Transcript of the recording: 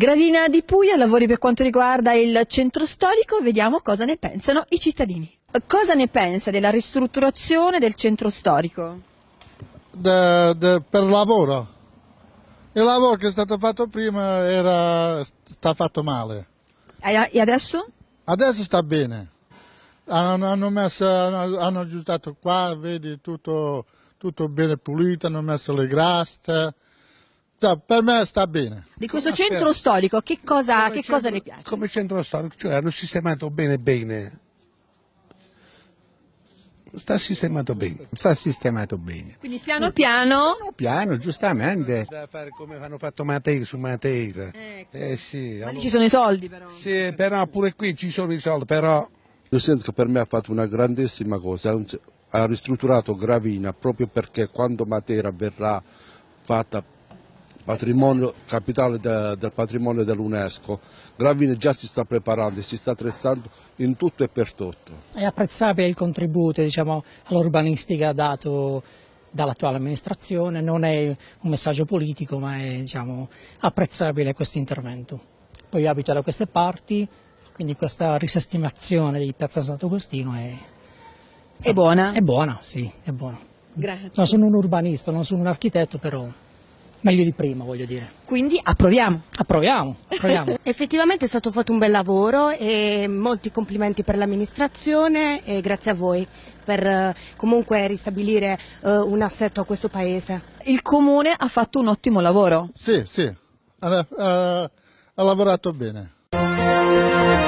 Gradina di Puglia, lavori per quanto riguarda il centro storico, vediamo cosa ne pensano i cittadini. Cosa ne pensa della ristrutturazione del centro storico? De, de, per lavoro. Il lavoro che è stato fatto prima era, sta fatto male. E adesso? Adesso sta bene. Hanno, hanno, messo, hanno, hanno aggiustato qua, vedi, tutto, tutto bene pulito, hanno messo le graste, Sta, cioè, per me sta bene. Di questo ah, centro storico che cosa, che centro, cosa le piace? Come centro storico, cioè hanno sistemato bene bene sta sistemato bene. Sta sistemato bene. Quindi piano piano. Piano, piano giustamente. Da fare come hanno fatto Mateir su Mateir. Ecco. Eh sì. Ma allora... ci sono i soldi però. Sì, però pure qui ci sono i soldi, però. Io sento che per me ha fatto una grandissima cosa, ha ristrutturato Gravina proprio perché quando Matera verrà fatta patrimonio, capitale de, del patrimonio dell'UNESCO. Gravine già si sta preparando e si sta attrezzando in tutto e per tutto. È apprezzabile il contributo diciamo, all'urbanistica dato dall'attuale amministrazione, non è un messaggio politico ma è diciamo, apprezzabile questo intervento. Poi abito da queste parti, quindi questa risestimazione di Piazza Sant'Agostino è, è buona. È buona, sì, è buona. Grazie. No, sono un urbanista, non sono un architetto però meglio di prima, voglio dire. Quindi approviamo. Approviamo, approviamo. Effettivamente è stato fatto un bel lavoro e molti complimenti per l'amministrazione e grazie a voi per eh, comunque ristabilire eh, un assetto a questo paese. Il comune ha fatto un ottimo lavoro. Sì, sì, ha, ha, ha lavorato bene.